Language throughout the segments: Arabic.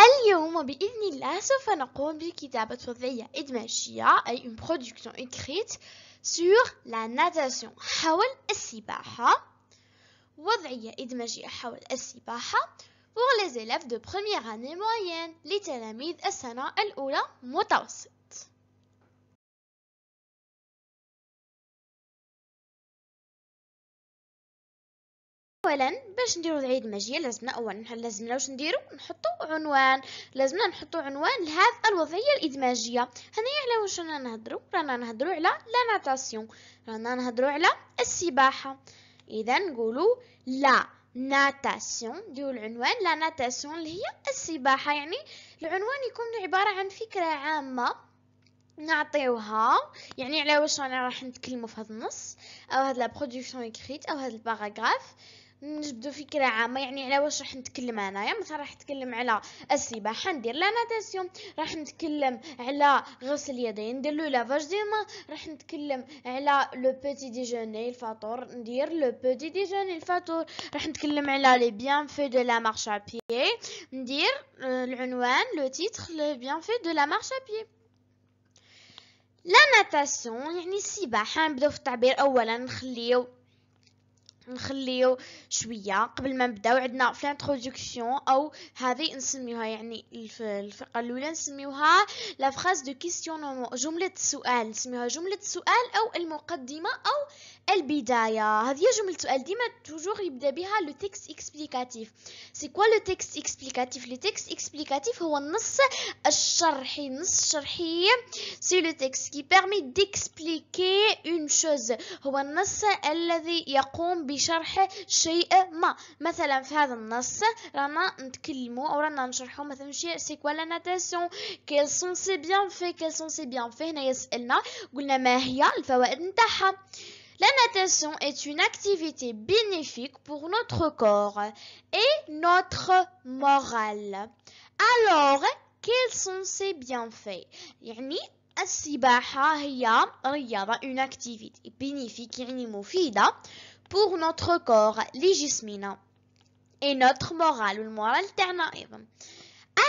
اليوم بإذن الله سوف نقوم بكتابة وضعية إدماجية أي une production écrite sur la natation حول السباحة وضعية إدماجية حول السباحة pour les élèves de première année moyenne لتلاميذ السنة الأولى متوسط اولا باش نديرو العيد المجيه لازمنا اولا لازمنا واش نديرو نحطو عنوان لازمنا نحطو عنوان لهذا الوضعيه الادماجيه هنايا على واش رانا نهضرو رانا نهضرو على لا ناتاسيون رانا نهضرو على السباحه اذا نقولو لا ناتاسيون نديرو العنوان لا ناتاسيون اللي هي السباحه يعني العنوان يكون عباره عن فكره عامه نعطيوها يعني على واش رانا راح نتكلموا في هذا النص او هاد لا برودكسيون اكريت او هاد الباراغراف نجبدو فكرة عامة يعني على واش راح نتكلم انايا يا مثلا راح نتكلم على السباحة ندير لا ناتاسيون راح نتكلم على غسل اليدين ندير لو لافاج دي ما راح نتكلم على لو بوتي ديجوني الفطور ندير لو بوتي ديجوني الفطور راح نتكلم على لي بيان في دو لا مارش ابيي بيي ندير آه، العنوان لو تيتر لي بيان في دو لا مارش ابيي بيي لا ناتاسيون يعني السباحة نبداو في التعبير اولا نخليو نخليو شويه قبل ما نبداو عندنا في لانتروداكسيون او هذه نسميوها يعني الفقره الاولى نسميوها لا فراز دو كيستيونمون جمله السؤال نسميوها جمله السؤال او المقدمه او البداية هذه جملة سؤال ديما توجور يبدا بها لو تيكست اكسبليكاتيف سي كوا لو تيكست اكسبليكاتيف لو تيكست اكسبليكاتيف هو النص الشرحي النص الشرحي سي لو تيكست كي بيرمي ديكسبليكي اون شوز هو النص الذي يقوم بشرح شيء ما مثلا في هذا النص رانا نتكلموا او رانا نشرحوا مثلا شيء سي كوا لا ناتاسيون كيل سون سي بيان في كيل سون سي بيان في هنا يسالنا قلنا ما هي الفوائد نتاعها La natation est une activité bénéfique pour notre corps et notre morale. Alors, quels sont ses bienfaits Il y a une activité bénéfique يعني pour notre corps l'égismina. et notre morale والمورال تاعنا أيضا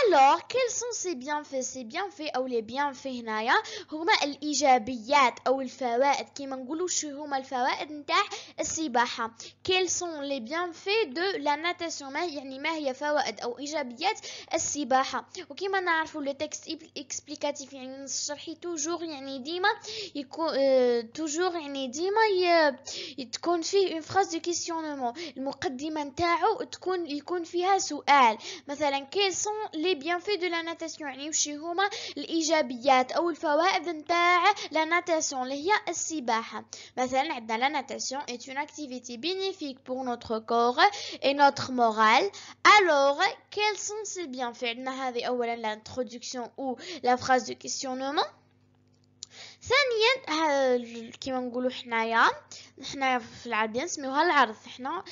الوغ كيل سون سي بيانفي سي بيانفي او لي هنا, هنايا هما الايجابيات او الفوائد كيما نقولوا شو هما الفوائد نتاع السباحه كيل سون لي بيانفي دو لا ناتاسيون ما يعني ما هي فوائد او ايجابيات السباحه وكيما نعرفوا لو تكست اكسبليكاتيف يعني الشرحي توجور يعني ديما يكون توجور آه، يعني ديما تكون فيه اون فراز دو كيسيونمون المقدمه نتاعو تكون يكون فيها سؤال مثلا quels sont Les de la natation natation يعني وش ou الايجابيات او الفوائد la natation, cest اللي هي السباحه مثلا la natation est une activité bénéfique pour notre corps et notre morale alors quels sont ces bienfaits عندنا l'introduction ou la phrase de questionnement ثانيا كيما نقولوا حنايا حنايا في العربيه نسميوها العرض حنا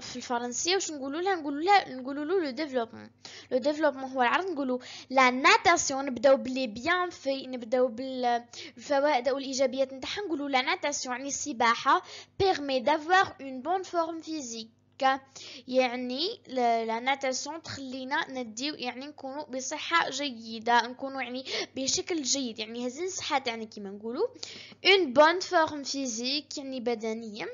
في الفرنسيه واش نقولوا لها نقولوا لها نقولوا له لو ديفلوبمون لو ديفلوبمون هو العرض نقولوا لا ناتاسيون نبداو بلي بيان في نبداو بالفوائد او الايجابيات نتاعها نقولوا لا ناتاسيون يعني السباحه بيرمي دافوار اون بون فورم فيزيك هكا يعني لا ناتاسيون تخلينا نديو يعني نكونوا بصحه جيده نكونوا يعني بشكل جيد يعني هزين الصحه تاعنا كيما نقولوا اون بون فورم فيزيك يعني بدنيه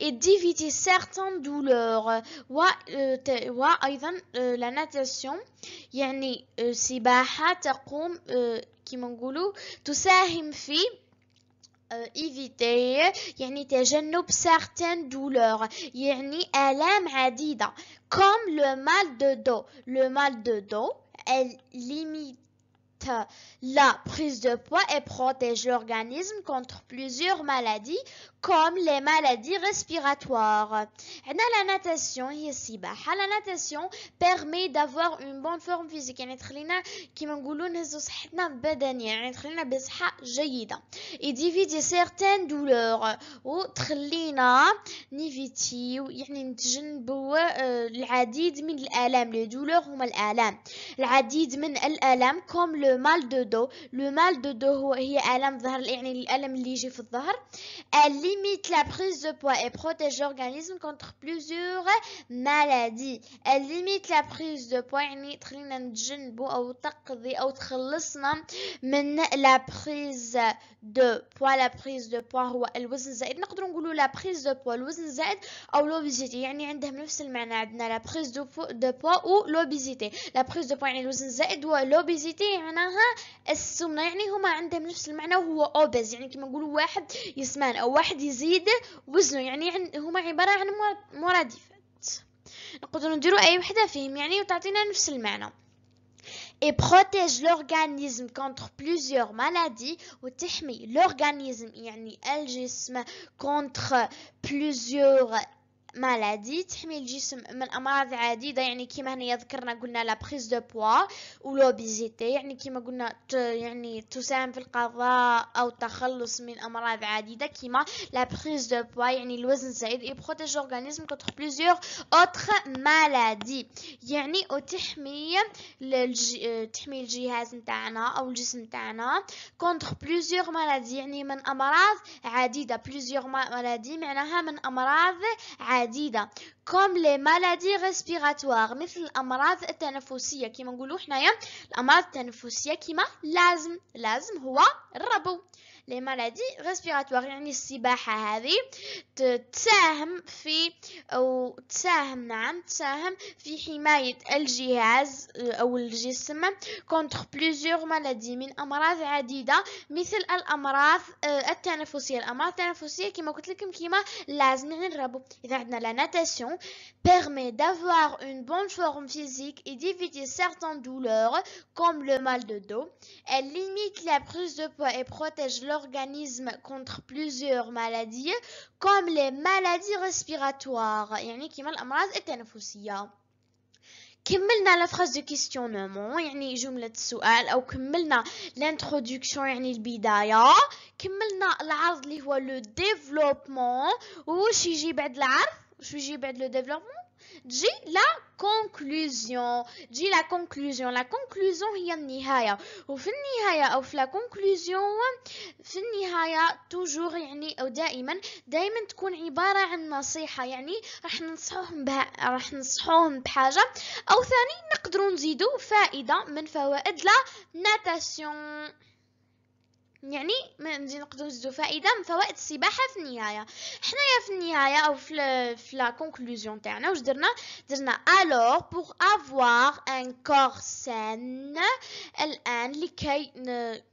اي ديفيتي سيرتان دولور و وايضا لا ناتاسيون يعني السباحه euh, تقوم euh, كيما نقولوا تساهم في Euh, éviter يعني تجنب certaines douleurs يعني آلام عديدة comme le mal de dos le mal de dos elle limite la prise de poids et protège l'organisme contre plusieurs maladies comme les maladies respiratoires. la natation, hein, la natation permet d'avoir une bonne forme physique. Et divise certaines douleurs. Ou euh, les douleurs ou les comme le mal de dos le mal de dos هي الم ظهر يعني الالم اللي يجي في elle limite la prise de poids et protège l'organisme contre plusieurs maladies elle limite la prise de poids يعني تخلينا تخلصنا من la prise de poids la prise de poids هو الوزن زائد نقدروا نقولوا la prise de poids الوزن زائد او l'obésité يعني عندهم نفس المعنى la prise de poids ou l'obésité la prise de poids الوزن زائد l'obésité يعني معناها السمنة يعني هما عندهم نفس المعنى وهو أوبز يعني كما نقولوا واحد يسمان أو واحد يزيد وزنه يعني هما عبارة عن مرادفات نقدروا نديروا أي وحدة فيهم يعني وتعطينا نفس المعنى et protège l'organisme contre plusieurs maladies وتحمي l'organisme يعني الجسم contre plusieurs مالادي تحمي الجسم من امراض عديده يعني كيما هنا ذكرنا قلنا لا بريز دو بوا ولوبيزيتي يعني كيما قلنا ت يعني تساهم في القضاء او التخلص من امراض عديده كيما لا بريز دو بوا يعني الوزن الزائد اي بروتيج اورغانيزم كونتر بليزيور اوتر مالادي يعني وتحمي للج... تحمي الجهاز نتاعنا او الجسم نتاعنا كونتر بليزيور مالادي يعني من امراض عديده بليزيور مالادي معناها من امراض عديدة عديدة كوم لي مالادي ريسبيراتوار مثل الأمراض التنفسية كما نقولو حنايا الأمراض التنفسية كما لازم لازم هو الربو لي مالادي ريسبيراتوار يعني السباحة هذه تساهم في أو تساهم نعم تساهم في حماية الجهاز أو الجسم كونتر بليزيوغ مالادي من أمراض عديدة مثل الأمراض آه، التنفسية الأمراض التنفسية كما قلت لكم كيما لازم يعني الربو إذا عندنا لا ناتاسيون permet دافواغ اون بون فورم فيزيك et d'éviter certaines douleurs comme le mal دو dos. Elle limite la et protège l'organisme contre plusieurs maladies comme les maladies respiratoires. Il qui m'ont amassé et qui m'ont fait aussi. la phrase de questionnement, Il y en a qui m'ont fait l'introduction. Il y le développement. Ou je suis j'ai fait le développement. تجي لا كونكلوزيون تجي لا كونكلوزيون لا كونكلوزيون هي النهايه وفي النهايه او في لا كونكلوزيون في النهايه توجور يعني او دائما دائما تكون عباره عن نصيحه يعني راح ننصحوهم بها راح ننصحوهم بحاجه او ثاني نقدروا نزيدوا فائده من فوائد لا ناتاسيون يعني ما نجي نقدروا فائده من فوائد السباحه في النهايه حنايا في النهايه او في في لا كونكلوزيون تاعنا واش درنا درنا الوغ بوغ افوار ان كور سان الان لكي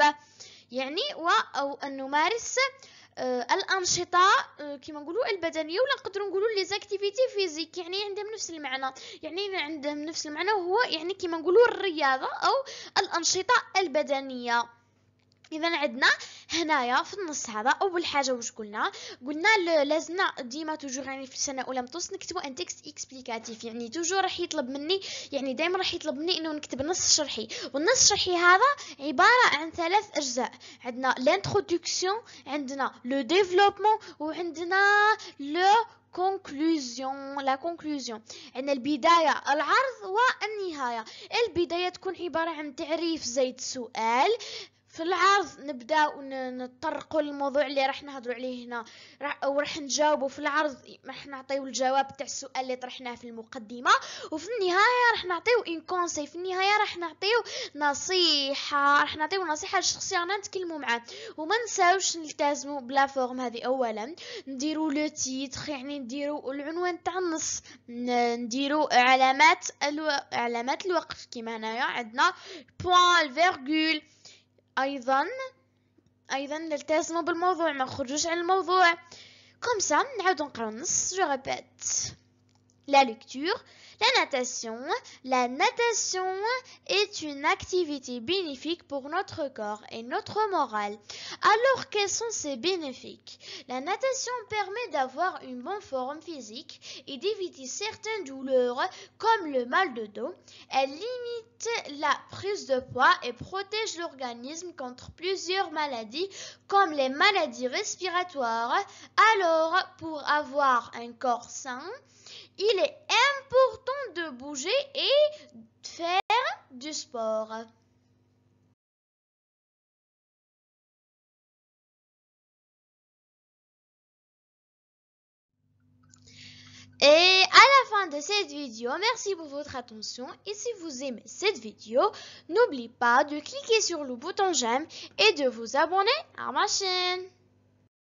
الف يعني و أو أن نمارس آه، الانشطه آه، كما نقولوا البدنيه ولا نقدروا نقولوا لي زاكتيفيتي فيزيك يعني عندهم نفس المعنى يعني عندهم نفس المعنى وهو يعني كما نقولوا الرياضه او الانشطه البدنيه اذا عندنا هنايا في النص هذا اول حاجه واش قلنا قلنا لازمنا ديما توجور يعني في السنه الاولى متوس نكتبوا ان تكست اكسبليكاتيف يعني توجور راح يطلب مني يعني دائما راح يطلب مني انه نكتب نص شرحي والنص الشرحي هذا عباره عن ثلاث اجزاء عندنا لانترودكسيون عندنا لو ديفلوبمون وعندنا لو كونكلوزيون لا كونكلوزيون عندنا البدايه العرض والنهايه البدايه تكون عباره عن تعريف زائد سؤال في العرض نبداو نطرقوا للموضوع اللي راح نهضروا عليه هنا وراح نجاوبوا في العرض راح نعطيو الجواب تاع السؤال اللي طرحناه في المقدمه وفي النهايه راح نعطيو ان كونسي في النهايه راح نعطيو نصيحه راح نعطيو نصيحه للشخص رانا نتكلموا معاه وما نساوش نلتزموا بلا فورم هذه اولا نديروا لو تيتر يعني نديروا العنوان تاع النص نديروا علامات الو... علامات الوقف كيما هنايا عندنا بوان فيرغول أيضا أيضا نلتزموا بالموضوع ما نخرجوش عن الموضوع كوم سا نعاودو نقراو النص جو ريبيت لا ليكتور La natation. La natation est une activité bénéfique pour notre corps et notre morale. Alors quels sont ses bénéfices La natation permet d'avoir une bonne forme physique et d'éviter certaines douleurs comme le mal de dos. Elle limite la prise de poids et protège l'organisme contre plusieurs maladies comme les maladies respiratoires. Alors pour avoir un corps sain, il est important important de bouger et faire du sport. Et à la fin de cette vidéo, merci pour votre attention et si vous aimez cette vidéo, n'oubliez pas de cliquer sur le bouton j'aime et de vous abonner à ma chaîne.